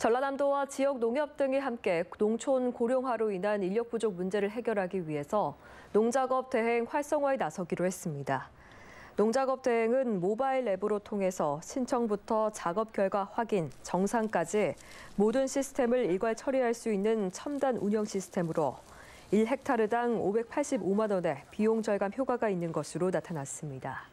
전라남도와 지역 농협 등이 함께 농촌 고령화로 인한 인력 부족 문제를 해결하기 위해서 농작업 대행 활성화에 나서기로 했습니다. 농작업 대행은 모바일 앱으로 통해서 신청부터 작업 결과 확인, 정상까지 모든 시스템을 일괄 처리할 수 있는 첨단 운영 시스템으로 1헥타르당 585만 원의 비용 절감 효과가 있는 것으로 나타났습니다.